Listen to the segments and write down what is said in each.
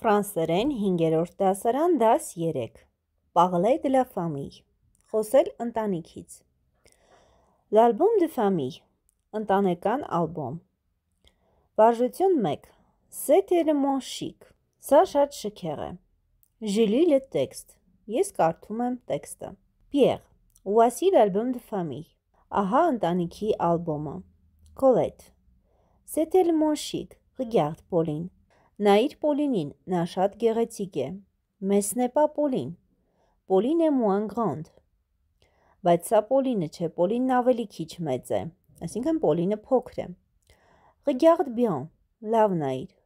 Ֆրանսերեն 5-րդ դասարան դաս 3։ Parler de la famille։ Խոսել ընտանիքից։ L'album de famille։ Ընտանեկան ալբոմ։ Վարժություն 1։ C'est tellement chic։ Սա շատ շքեղ է։ Je lis le texte։ Ես կարդում եմ տեքստը։ Pierre, voici l'album de famille։ Ահա ընտանիքի ալբոմը։ Colette, c'est tellement chic։ Regarde, Pauline, Նայիր Պոլինին, նա շատ գեղեցիկ է։ Մեզ նեպա Պոլին։ Պոլին է մուան գրանդ։ Բայց սա Պոլինը չէ, Պոլինն ավելի քիչ մեծ է։ Այսինքն Պոլինը փոքր է։ Regarde bien, լավ նայիր։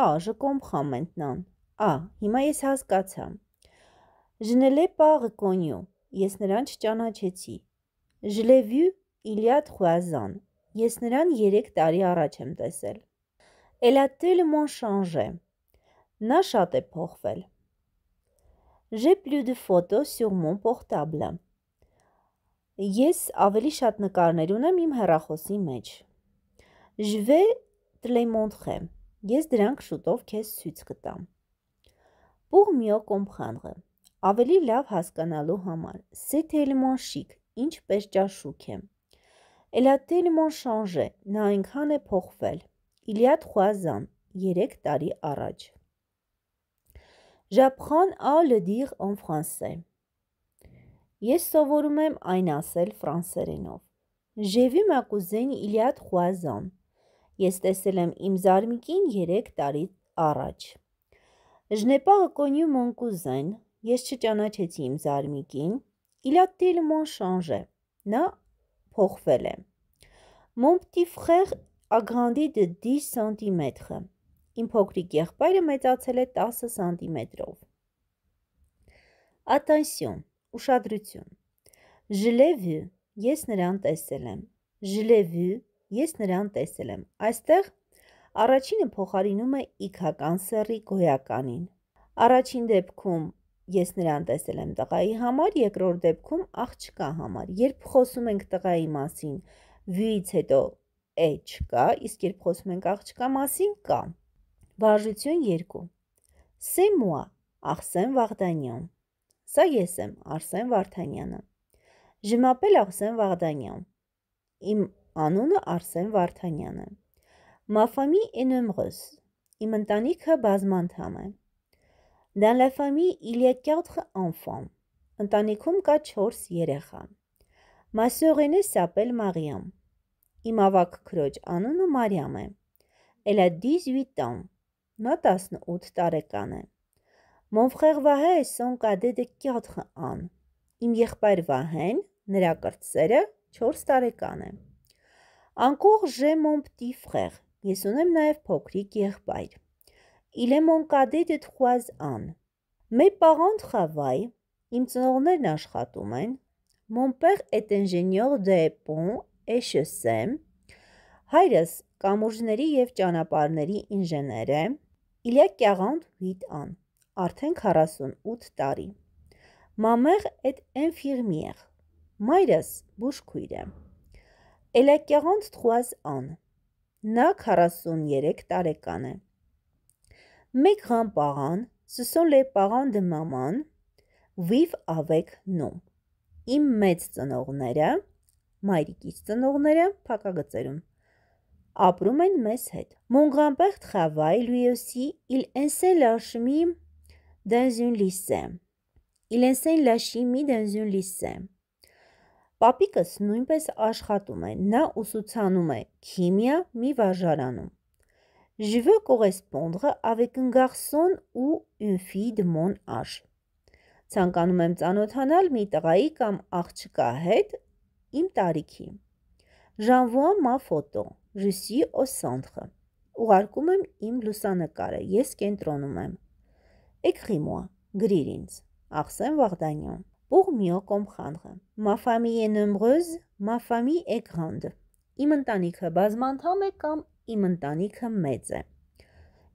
Ա, je comprends maintenant։ Ա, հիմա ես հասկացա։ Je ne l'ai pas reconnu։ Ես նրան չճանաչեցի։ Je l'ai vu il y a 3 ans։ Ես նրան 3 տարի առաջ եմ տեսել։ Elle a tellement changé. Նա շատ է փոխվել։ J'ai plus de photos sur mon portable. Ես ավելի շատ նկարներ ունեմ իմ հեռախոսի մեջ։ Je vais te les montrer. Ես դրանք շուտով քեզ ցույց կտամ։ Pour mieux comprendre. Ավելի լավ հասկանալու համար։ C'est tellement chic. Ինչպես ճաշուկ է։ Elle a tellement changé. Նա այնքան է փոխվել։ Իլիատ Խուազան 3 տարի առաջ։ J'apprends à le dire en français։ Ես սովորում եմ այն ասել ֆրանսերենով։ J'ai vu ma cousine Iliad Khouazan։ Ես տեսել եմ իմ զարմիկին 3 տարի առաջ։ Je n'ai pas reconnu mon cousin։ Ես չճանաչեցի իմ զարմիկին։ Il a tellement changé։ Նա փոխվել է։ Mon petit frère ագանդի դի սանտիմետրը։ Իմ փոքրիկ եղբայրը մեծացել է 10 սանտիմետրով։ Attention, ուշադրություն։ Je l'ai vu, ես նրան տեսել եմ։ Je l'ai vu, ես նրան տեսել եմ։ Այստեղ առաջինը փոխարինում է իքական սեռի գոյականին։ Առաջին դեպքում ես նրան տեսել եմ տղայի համար, երկրորդ դեպքում աղջկա համար։ Երբ խոսում ենք տղայի մասին, վյուից հետո է չկա, իսկ երբ խոսում ենք աղջկա մասին կա։ Վարժություն 2։ C'est moi, Արսեն Վարդանյան։ Սա ես եմ, Արսեն Վարդանյանը։ Je m'appelle Arsen Vardanyan։ Իմ անունը Արսեն Վարդանյանն է։ Ma famille est nombreuse։ Իմ ընտանիքը բազմանդամ է։ Dans la famille, il y a 4 enfants։ Ընտանիքում կա 4 երեխա։ Ma sœur aînée s'appelle Mariam։ Իմ ավակ քրոջ անունը Մարիամ է։ Էլա 18 ans, նա 18 տարեկան է։ Mon frère Vahe son cadet de 4 ans։ Իմ եղբայր Վահեն, նրա կրտսերը 4 տարեկան է։ Encore j'ai mon petit frère։ Ես ունեմ նաև փոքրիկ եղբայր։ Il est mon cadet de 3 ans։ Mes parents travaillent։ Իմ ծնողներն աշխատում են։ Mon père est ingénieur de pont Էշս է։ Հայրս կամուրջների եւ ճանապարհների ինժեներ է։ Իլյա Կյաղանդ 8 ան, արդեն 48 տարի։ Մամեղ էդ ինֆիրմիեր։ Մայրս բուժքույր է։ Էլյա Կյաղանդ 3 ան։ Նա 43 տարեկան է։ Mes grands-parents, ce sont les parents de maman, vivent avec nous։ Իմ մեծ ծնողները Մայրիկից ծնողները փակագծերում ապրում են մեզ հետ։ Մոնգամբեղտ խավայ լույսի իլ ենսել աշմի դենզյուն լիսե։ Իլ ենսել լաշիմի դենզյուն լիսե։ Պապիկս նույնպես աշխատում է, նա ուսուցանում է քիմիա մի վարժարանում։ Je veux correspondre avec un garçon ou une fille de mon âge։ Ցանկանում եմ ծանոթանալ մի տղայի կամ աղջկա հետ, իմ տարիքի։ Ժանվոն մա ֆոտո, Ռուսի օսանտրը։ Ուղարկում եմ իմ լուսանկարը, ես կենտրոնում եմ։ Էկրիմո, գրիր ինձ։ Արսեն Վարդանյան։ Pour mieux comprendre. Ma famille est nombreuse, ma famille est grande. Իմ ընտանիքը բազմանդամ է կամ իմ ընտանիքը մեծ է։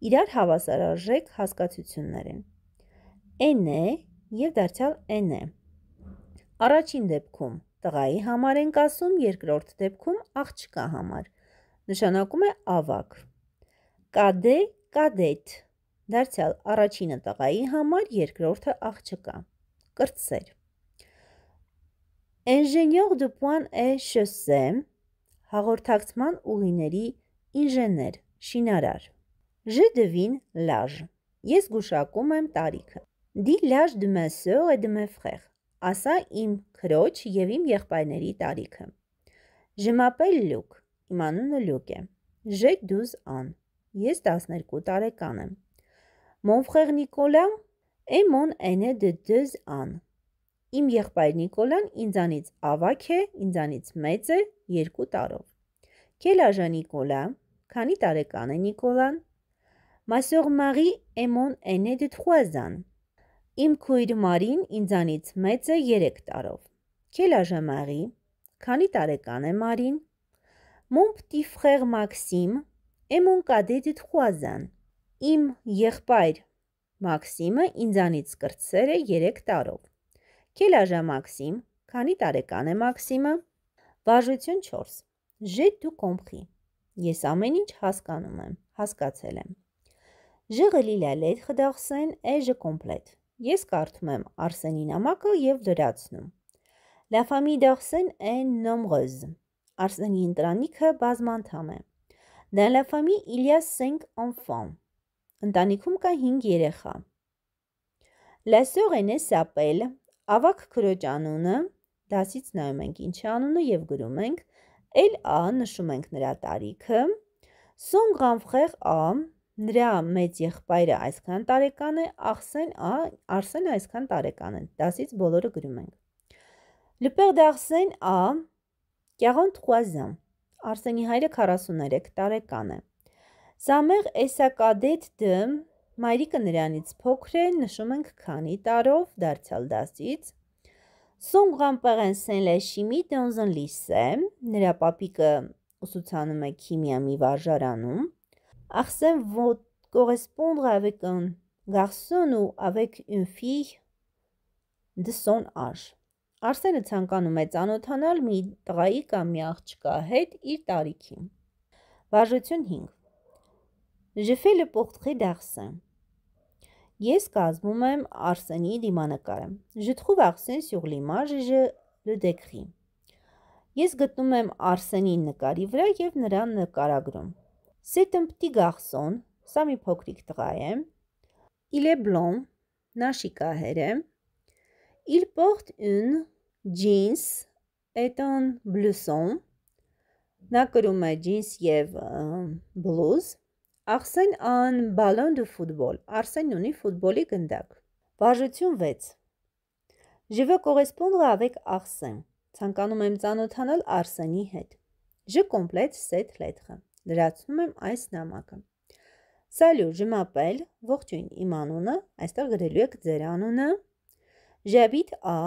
Իրար հավասարարժեք հասկացություններ են։ N-ը եւ դարձյալ N-ը Առաջին դեպքում տղայի համար ենք ասում, երկրորդ դեպքում աղջկա համար։ Նշանակում է ավակ։ Կադե, կադետ։ Դարձյալ առաջինը տղայի համար, երկրորդը աղջկա։ Կրտսեր։ Ինժենյոր դու պուան է շսե հաղորդակցման ուղիների ինժեներ, շինարար։ Ժ դվին լաժ։ Ես գուշակում եմ տարիքը։ Դի լաժ դմեսոր է դմե ֆրեղ ասա իմ քրոջ եւ իմ եղբայրների տարիքը։ Ժմապել Լյուկ, իմ անունը Լյուկ է։ Ժե դուզ ան։ Ես 12 տարեկան եմ։ Մոն ֆրեր Նիկոլա է մոն էնե դե դուզ ան։ Իմ եղբայր Նիկոլան ինձանից ավակ է, ինձանից մեծ է 2 տարով։ Կելաժա Նիկոլա, քանի տարեկան է Նիկոլան։ Մասոր Մարի է մոն էնե դե 3 ans Իմ քույր Մարին ինձանից մեծ է 3 տարով։ Քելաժը մաղի, քանի տարեկան է Մարին։ Mon petit frère Maxime est mon cadet de 3 ans։ Իմ եղբայր Մաքսիմը ինձանից կրտսեր է 3 տարով։ Քելաժը Մաքսիմ, քանի տարեկան է Մաքսիմը։ Վարժություն 4։ J'ai tout compris։ Ես ամեն ինչ հասկանում եմ, հասկացել եմ։ Je relis la lettre d'Arsène et je complète։ Ես կարդում եմ Արսենի նամակը եւ լրացնում։ La famille d'Arsen est nombreuse։ Արսենի ընտանիքը բազմանդամ է։ Dans la famille, il y a 5 enfants։ Ընտանիքում կա 5 երեխա։ La sœur aînée s'appelle Ավակ քրոջ անունը, դասից նայում ենք ինչ անունը եւ գրում ենք L A նշում ենք նրա տարիքը։ Son grand frère A Նրա մեծ եղբայրը այսքան տարեկան է, աղսեն, ա, Արսենը այսքան տարեկան է։ Դասից բոլորը գրում ենք։ Le père d'Arsen a 43 ans. Արսենի հայրը 43 տարեկան է։ Sa mère est sa cadette de Մայրիկը նրանից փոքր է, նշում ենք քանի տարով դարձյալ դասից։ Son grand-père enseigne la chimie dans un lycée. Նրա պապիկը ուսուցանում է քիմիա մի վարժարանում։ Arsène vont correspondre avec un garçon ou avec une fille de son âge. Արսենը ցանկանում է ճանոթանալ մի տղայի կամ մի աղջկա հետ իր տարիքին։ Վարժություն 5. Je fais le portrait d'Arsène. Ես կազմում եմ Արսենի դիմանկարը։ Je trouve Arsène sur l'image et je le décris։ Ես գտնում եմ Արսենի նկարի վրա եւ նրան նկարագրում։ C'est un petit garçon, սա մի փոքրիկ տղա է։ Il est blond, նա շիկահեր է։ Il porte une jeans et un blouson։ Նա կրում է jeans եւ բլուզ։ Arsène un ballon de football։ Arsène ունի ֆուտբոլի գնդակ։ Բաժություն 6։ Je veux correspondre avec Arsène։ Ցանկանում եմ ծանոթանալ Arsène-ի հետ։ Je complète cette lettre։ Լրացնում եմ այս նամակը։ Սալյու ժմապել, ողջույն իմ անունը, այստեղ գրելու եք ձեր անունը։ Ժաբիտ Ա,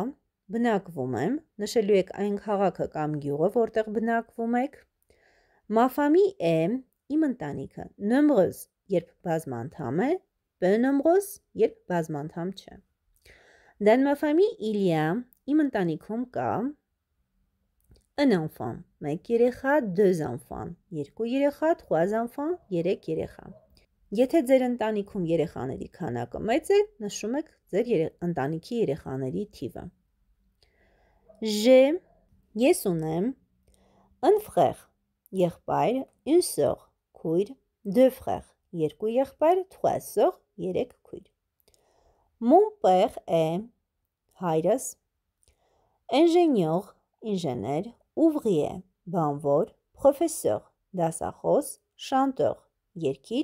բնակվում եմ, նշելու եք այն քաղաքը կամ գյուղը, որտեղ բնակվում եք։ Մաֆամի Է, իմ ընտանիքը, նմրոզ, երբ բազմանդամ է, բնմրոզ, երբ բազմանդամ չէ։ Դանմաֆամի Իլիա, իմ ընտանիքում կա, un enfant, մեկ երեխա, deux enfants, երկու երեխա, trois enfants, երեք երեխա։ Եթե ձեր ընտանիքում երեխաների քանակը մեծ է, նշում եք ձեր եր, ընտանիքի երեխաների թիվը։ J'ai, ես ունեմ, un frère, եղբայր, une sœur, քույր, deux frères, երկու եղբայր, trois sœurs, երեք քույր։ Mon père est հայրս, ingénieur, ինժեներ, Ուվղի է բանվոր, պրոֆեսոր, դասախոս, շանտոր, երկիչ,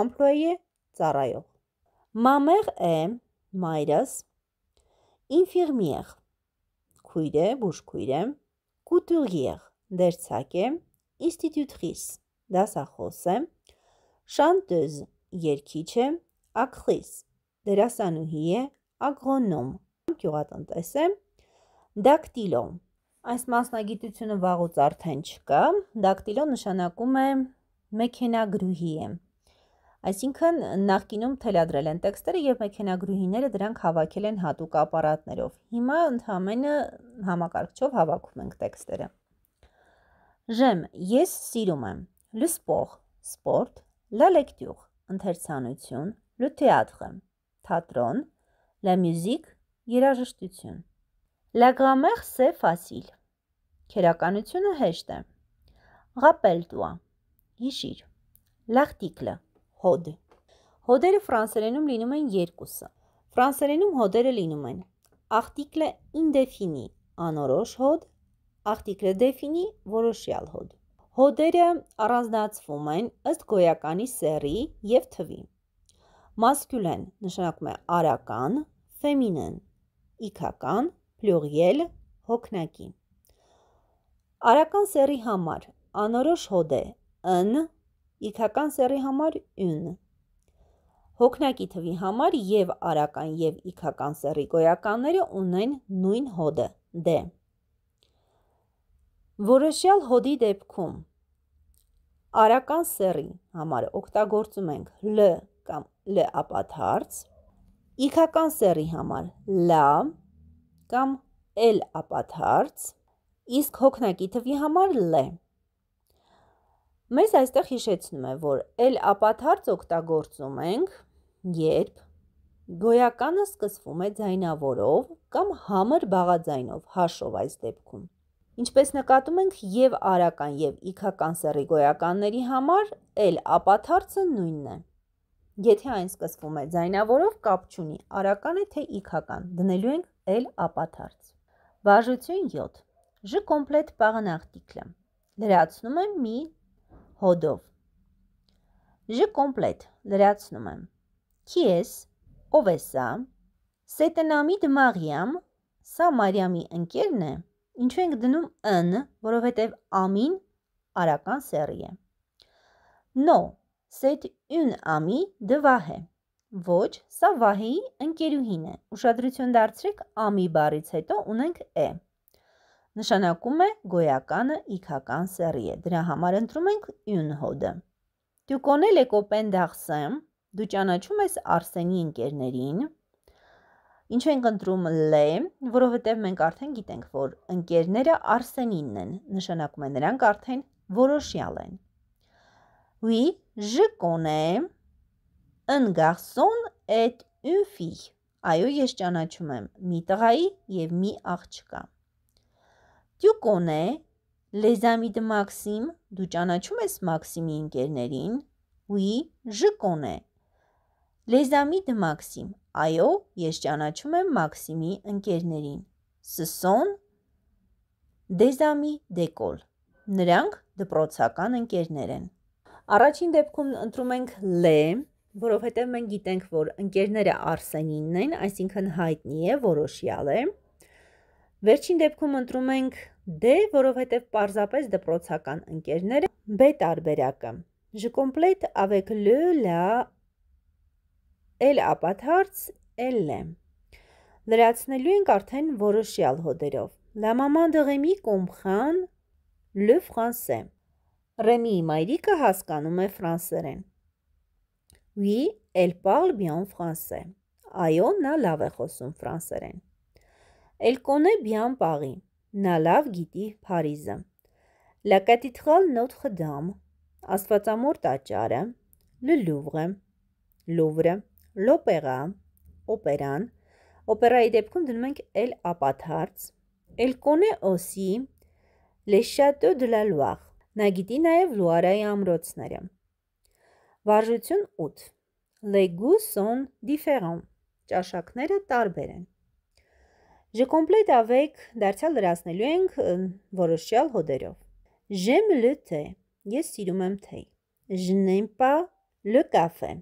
ամպլոյե, ծառայող։ Մամեր է մայրս ինֆիրմիեր, քույրը, բուժքույրը, կուտուրգիեր, դերցակ է, ինստիտուտրիս, դասախոս է, շանտոզ, երկիչ է, ակխիս, դերասանուհի է, ագրոնոմ, գյուղատնտես է, դակտիլոմ, Այս մասնագիտությունը վաղուց արդեն չկա, դակտիլո նշանակում է մեքենագրուհի է։ Այսինքն նախկինում թելադրել են տեքստերը եւ մեքենագրուհիները դրանք հավաքել են հատուկ ապարատներով։ Հիմա ընդհանրը համակարգչով հավաքում ենք տեքստերը։ Ժեմ, ես սիրում եմ le sport, sport, la lecture, ընթերցանություն, le théâtre, թատրոն, la musique, երաժշտություն։ Լագրամեղ սե ֆասիլ։ Քերականությունը հեշտ է։ Rappelle-toi։ Հիշիր։ L'article հոդ։ Հոդերը ֆրանսերենում լինում են երկուսը։ Ֆրանսերենում հոդերը լինում են article indéfini անորոշ հոդ, article défini որոշյալ հոդ։ Հոդերը առանձնացվում են ըստ գոյականի սեռի եւ թվի։ Masculine նշանակում է արական, feminine՝ իքական, Pluriel հոգնակի։ Արական սերի համար անորոշ հոդ է ըն, իգական սերի համար յուն։ Հոգնակի թվի համար եւ արական եւ իգական սերի գոյականները ունեն նույն հոդը՝ դ։ Որոշյալ հոդի դեպքում արական սերի համար օգտագործում ենք լ կամ լ ապաթարց, իգական սերի համար լա, կամ L ապաթարց, իսկ հոգնակի թվի համար L։ Մեզ այստեղ հիշեցնում է, որ L ապաթարց օգտագործում ենք, երբ գոյականը սկսվում է ձայնավորով կամ համր բաղաձայնով, հաշով այս դեպքում։ Ինչպես նկատում ենք եւ արական եւ իքական սեռի գոյականների համար L ապաթարցը նույնն է։ Եթե այն սկսվում է ձայնավորով, կապ չունի, արական է թե իքական։ Դնելու ենք էլ ապաթարց։ Բաժություն 7։ Ժ կոմպլետ պաղանաղտիկլը։ Լրացնում եմ մի հոդով։ Ժ կոմպլետ լրացնում եմ։ Քի ես, ով ես սա։ Սետենամիդ Մաղիամ, սա Մարիամի ընկերն է։ Ինչու ենք դնում ըն, որովհետև ամին արական սերի է։ Նո, սետ ուն ամի դվահ է։ Ոչ, սա Վահեի ընկերուհին է։ Ուշադրություն դարձրեք ամի բառից հետո ունենք է։ Նշանակում է գոյականը իքական սեռի է։ Դրա համար ընտրում ենք յունհոդը։ Դու կոնել եք օպենդախսեմ, դու ճանաչում ես Արսենի ընկերներին։ Ինչու ենք ընտրում լե, որովհետև մենք արդեն գիտենք, որ ընկերները Արսենինն են, նշանակում է նրանք արդեն որոշյալ են։ Oui, je connais un garçon est une fille։ Այո, ես ճանաչում եմ մի տղայի եւ մի աղջկա։ Tu connais les amis de Maxime։ Դու ճանաչում ես Մաքսիմի ընկերներին։ Oui, je connais les amis de Maxime։ Այո, ես ճանաչում եմ Մաքսիմի ընկերներին։ Ce sont des amis d'école։ Նրանք դպրոցական ընկերներ են։ Առաջին դեպքում ընտրում ենք le որովհետև մենք գիտենք, որ ընկերները Արսենինն են, այսինքն հայտնի է, որոշյալ է։ Վերջին դեպքում ընտրում ենք D, «դե», որովհետև պարզապես դպրոցական ընկերները B տարբերակը։ Je complète avec le, la, l ապաթարց, l-ը։ Լրացնելու ենք արդեն որոշյալ հոդերով։ La maman de Rémi comprend le français։ Ռեմիի մայրիկը հասկանում է ֆրանսերեն։ Oui, elle parle bien français. Այո, նա լավ է խոսում ֆրանսերեն։ Elle connaît bien Paris. Նա լավ գիտի Փարիզը։ La cathédrale Notre-Dame. Աստվածամոր տաճարը, Le Louvre. Louvre, l'opéra, օպերան։ Օպերայի դեպքում դնում ենք elle ապաթարց։ Elle connaît aussi les châteaux de la Loire. Նա գիտի նաև Լուարայի ամրոցները։ Վարժություն 8. Les sont différents. Ճաշակները տարբեր են։ Je complète avec դարձյալ լրացնելու ենք որոշյալ հոդերով։ J'aime le thé. Ես սիրում եմ թեյ։ Je n'aime pas le café.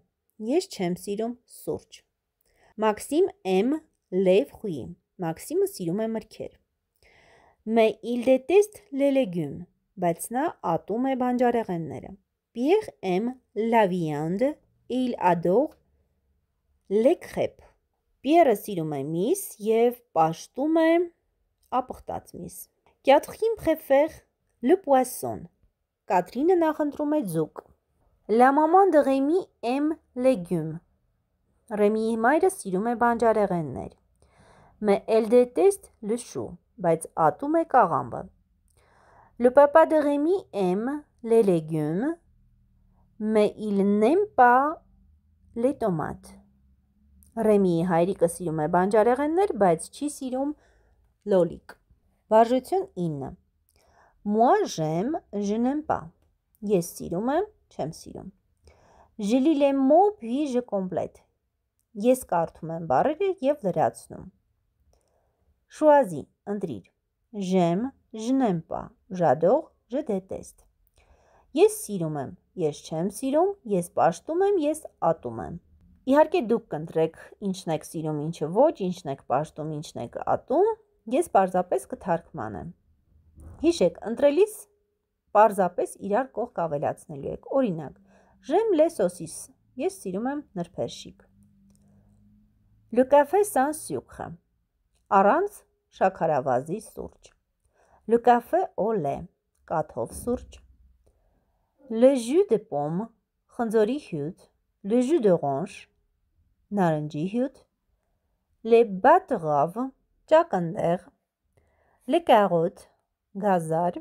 Ես չեմ սիրում սուրճ։ Maxime aime les fruits. Maxime-ը սիրում է մրգեր։ Mais il déteste les légumes. Բայց նա ատում է բանջարեղենները։ Pierre aime la viande et il adore les crêpes. Pierre-ը սիրում է միս եւ պաշտում է ապխտած միս։ Catherine préfère le poisson. Կատրինը նախընտրում է ձուկ։ La maman de Rémi aime légumes. Ռեմիի մայրը սիրում է բանջարեղեններ։ Mais elle déteste le chou, բայց ատում է կաղամբը։ Le papa de Rémi aime les légumes մե իլ նեմպա լետոմատ։ Ռեմիի հայրիկը սիրում է բանջարեղեններ, բայց չի սիրում լոլիկ։ Վարժություն 9։ Մուա ժեմ ժնեմպա։ Ես սիրում եմ, չեմ սիրում։ Ժլիլե մո բի ժ կոմպլետ։ Ես կարդում եմ բառերը եւ լրացնում։ Շուազի, ընտրիր։ Ժեմ, ժնեմպա, ժադող, ժդետեստ։ Ես սիրում եմ, Ես չեմ սիրում, ես պաշտում եմ, ես ատում եմ։ Իհարկե դուք կընտրեք ինչն եք սիրում, ինչը ոչ, ինչն եք պաշտում, ինչն եք ատում, ես պարզապես կթարգմանեմ։ Հիշեք, ընտրելիս պարզապես իրար կողք ավելացնելու եք։ Օրինակ, ժեմ լե սոսիս, ես սիրում եմ նրբերշիկ։ Le café sans sucre. Առանց շաքարավազի սուրճ։ Le café au lait. Կաթով սուրճ le jus de pomme, խնձորի հյութ, le jus d'orange, նարնջի հյութ, les betteraves, ճակնդեղ, les carottes, գազար,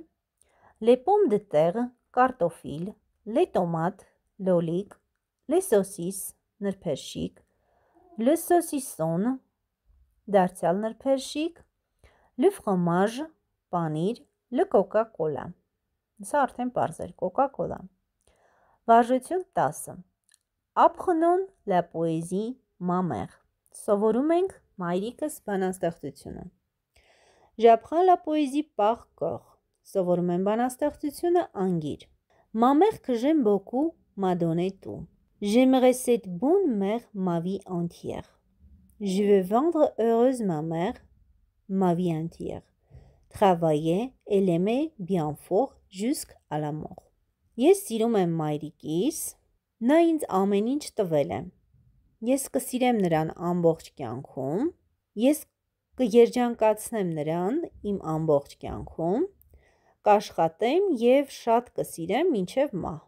les pommes de terre, կարտոֆիլ, les tomates, լոլիկ, les saucisses, նրբերշիկ, le saucisson, դարձյալ նրբերշիկ, le fromage, պանիր, le coca-cola Սա արդեն པարզ էր Coca-Cola։ Վարժություն 10։ Ապխնոն լա պոեզի մամեղ։ Սովորում ենք մայրիկս բանաստեղծությունը։ Ժապխան լա պոեզի պախ կող։ Սովորում են բանաստեղծությունը անգիր։ Մամեղ կժեմ բոկու մադոնե տու։ J'aimerais cette bonne mère ma vie entière. Je veux vendre heureuse ma mère ma vie entière. Travailler et l'aimer bien fort jusqu'à la mort։ Ես սիրում եմ մայրիկիս, նա ինձ ամեն ինչ տվել է։ Ես կսիրեմ նրան ամբողջ կյանքում, ես կերջանկացնեմ նրան իմ ամբողջ կյանքում, կաշխատեմ եւ շատ կսիրեմ մինչեւ մահ։